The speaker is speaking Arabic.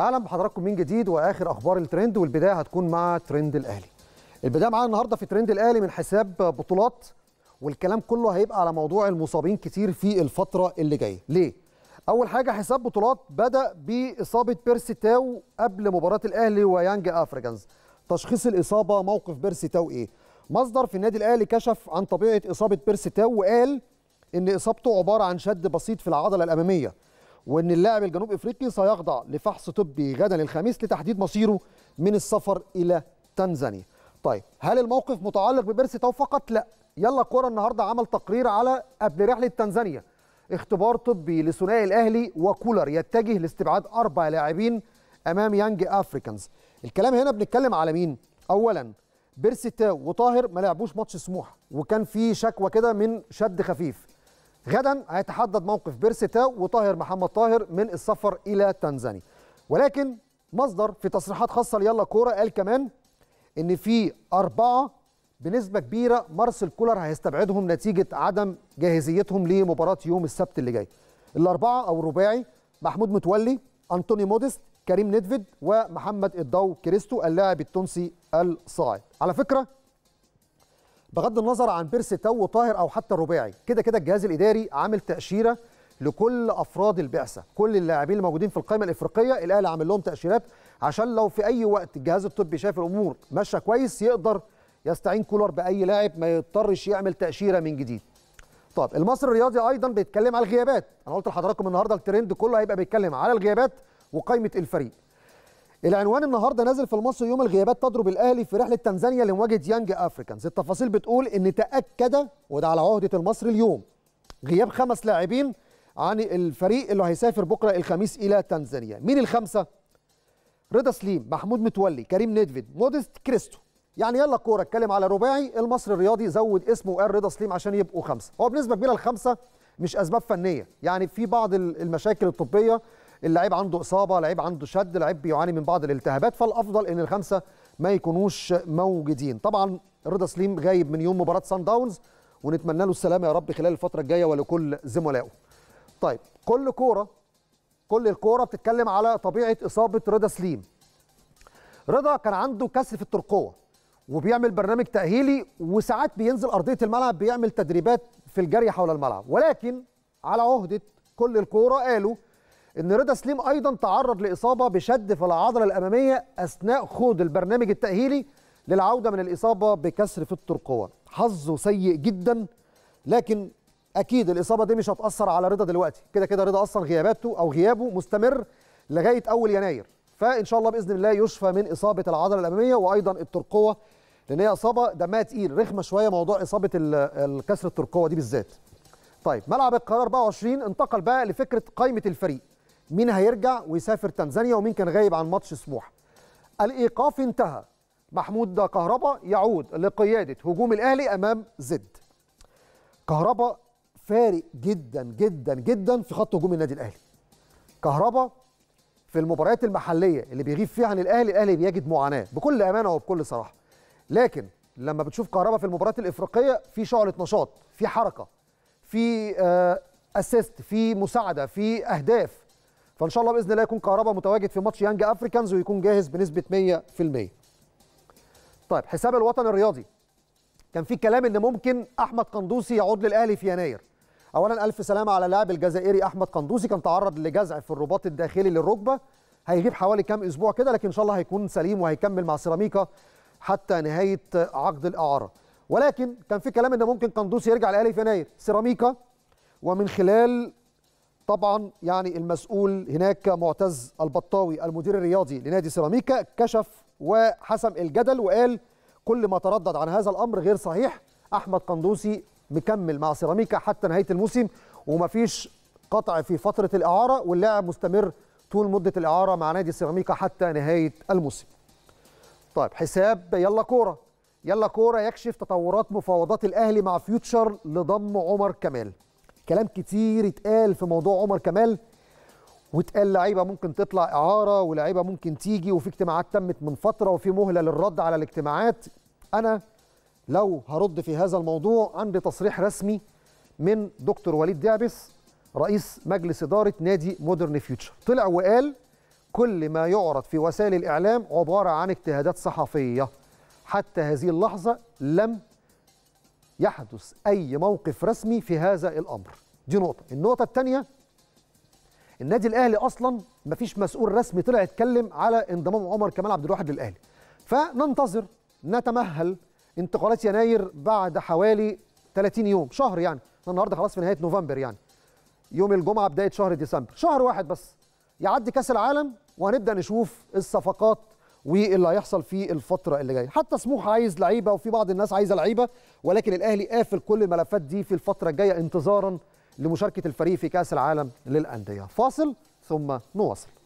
اهلا بحضراتكم من جديد واخر اخبار الترند والبدايه هتكون مع ترند الاهلي البدايه معانا النهارده في ترند الاهلي من حساب بطولات والكلام كله هيبقى على موضوع المصابين كتير في الفتره اللي جايه ليه اول حاجه حساب بطولات بدا باصابه بيرسي تاو قبل مباراه الاهلي ويانج افريكانز تشخيص الاصابه موقف بيرسي تاو ايه مصدر في النادي الاهلي كشف عن طبيعه اصابه بيرسي تاو وقال ان اصابته عباره عن شد بسيط في العضله الاماميه وان اللاعب الجنوب افريقي سيخضع لفحص طبي غدا الخميس لتحديد مصيره من السفر الى تنزانيا طيب هل الموقف متعلق ببيرسي تاو فقط لا يلا كوره النهارده عمل تقرير على قبل رحله تنزانيا اختبار طبي لثنائي الاهلي وكولر يتجه لاستبعاد اربع لاعبين امام يانج افريكانز الكلام هنا بنتكلم على مين اولا بيرسي تاو وطاهر ما لعبوش ماتش سموحه وكان في شكوى كده من شد خفيف غدا هيتحدد موقف بيرسيتاو وطاهر محمد طاهر من السفر الى تنزانيا ولكن مصدر في تصريحات خاصه ليلا كوره قال كمان ان في اربعه بنسبه كبيره مارسيل كولر هيستبعدهم نتيجه عدم جاهزيتهم لمباراه يوم السبت اللي جاي الاربعه او الرباعي محمود متولي انطوني مودست كريم نيدفيد ومحمد الضو كريستو اللاعب التونسي الصاعد على فكره بغض النظر عن بيرسي تو وطاهر او حتى الرباعي كده كده الجهاز الاداري عامل تاشيره لكل افراد البعثه كل اللاعبين الموجودين في القائمه الافريقيه الاهلي عامل لهم تاشيرات عشان لو في اي وقت الجهاز الطبي شاف الامور ماشيه كويس يقدر يستعين كولر باي لاعب ما يضطرش يعمل تاشيره من جديد طب المصري الرياضي ايضا بيتكلم على الغيابات انا قلت لحضراتكم النهارده الترند كله هيبقى بيتكلم على الغيابات وقائمه الفريق العنوان النهارده نازل في المصري يوم الغيابات تضرب الاهلي في رحله تنزانيا لمواجهه يانج افريكانز التفاصيل بتقول ان تاكد وده على عهده المصري اليوم غياب خمس لاعبين عن الفريق اللي هيسافر بكره الخميس الى تنزانيا مين الخمسه رضا سليم محمود متولي كريم ندفيد مودست كريستو يعني يلا كوره اتكلم على رباعي المصري الرياضي زود اسمه وقال رضا سليم عشان يبقوا خمسه هو بنسبه كبيره الخمسه مش اسباب فنيه يعني في بعض المشاكل الطبيه اللعيب عنده اصابه لعيب عنده شد لعيب بيعاني من بعض الالتهابات فالافضل ان الخمسه ما يكونوش موجودين طبعا رضا سليم غايب من يوم مباراه سان داونز ونتمنى له السلامه يا رب خلال الفتره الجايه ولكل زملائه طيب كل كوره كل الكوره بتتكلم على طبيعه اصابه رضا سليم رضا كان عنده كسر في الترقوه وبيعمل برنامج تاهيلي وساعات بينزل ارضيه الملعب بيعمل تدريبات في الجري حول الملعب ولكن على عهده كل الكوره قالوا ان رضا سليم ايضا تعرض لاصابه بشد في العضله الاماميه اثناء خوض البرنامج التاهيلي للعوده من الاصابه بكسر في الترقوه حظه سيء جدا لكن اكيد الاصابه دي مش هتاثر على رضا دلوقتي كده كده رضا اصلا غياباته او غيابه مستمر لغايه اول يناير فان شاء الله باذن الله يشفى من اصابه العضله الاماميه وايضا الترقوه لان هي اصابه دمها تقيل رخمه شويه موضوع اصابه الكسر الترقوه دي بالذات طيب ملعب القرار 24 انتقل بقى لفكره قائمه الفريق مين هيرجع ويسافر تنزانيا ومين كان غايب عن ماتش سموحه الايقاف انتهى محمود كهربا يعود لقياده هجوم الاهلي امام زد كهربا فارق جدا جدا جدا في خط هجوم النادي الاهلي كهربا في المباريات المحليه اللي بيغيب فيها عن الاهلي الاهلي بيجد معاناه بكل امانه وبكل صراحه لكن لما بتشوف كهربا في المباريات الافريقيه في شعله نشاط في حركه في اسيست آه، في مساعده في اهداف فان شاء الله باذن الله يكون كهربا متواجد في ماتش يانج افريكانز ويكون جاهز بنسبه 100% طيب حساب الوطن الرياضي كان في كلام ان ممكن احمد قندوسي يعود للاهلي في يناير اولا الف سلامه على اللاعب الجزائري احمد قندوسي كان تعرض لجزع في الرباط الداخلي للركبه هيغيب حوالي كام اسبوع كده لكن ان شاء الله هيكون سليم وهيكمل مع سيراميكا حتى نهايه عقد الاعاره ولكن كان في كلام ان ممكن قندوسي يرجع الاهلي في يناير سيراميكا ومن خلال طبعا يعني المسؤول هناك معتز البطاوي المدير الرياضي لنادي سيراميكا كشف وحسم الجدل وقال كل ما تردد عن هذا الامر غير صحيح احمد قندوسي مكمل مع سيراميكا حتى نهايه الموسم ومفيش قطع في فتره الاعاره واللاعب مستمر طول مده الاعاره مع نادي سيراميكا حتى نهايه الموسم. طيب حساب يلا كوره يلا كوره يكشف تطورات مفاوضات الاهلي مع فيوتشر لضم عمر كمال. كلام كتير اتقال في موضوع عمر كمال واتقال لعيبه ممكن تطلع اعاره ولعيبه ممكن تيجي وفي اجتماعات تمت من فتره وفي مهله للرد على الاجتماعات انا لو هرد في هذا الموضوع عندي تصريح رسمي من دكتور وليد دعبس رئيس مجلس اداره نادي مودرن فيوتشر طلع وقال كل ما يعرض في وسائل الاعلام عباره عن اجتهادات صحفيه حتى هذه اللحظه لم يحدث أي موقف رسمي في هذا الأمر دي نقطة النقطة الثانية النادي الأهلي أصلا مفيش مسؤول رسمي طلع يتكلم على انضمام عمر كمال عبد الواحد للأهلي فننتظر نتمهل انتقالات يناير بعد حوالي 30 يوم شهر يعني النهارده خلاص في نهايه نوفمبر يعني يوم الجمعه بدايه شهر ديسمبر شهر واحد بس يعدي كاس العالم وهنبدا نشوف الصفقات واللي هيحصل في الفتره اللي جايه حتى سموح عايز لعيبه وفي بعض الناس عايزه لعيبه ولكن الاهلي قافل كل الملفات دي في الفتره الجايه انتظارا لمشاركه الفريق في كاس العالم للانديه فاصل ثم نواصل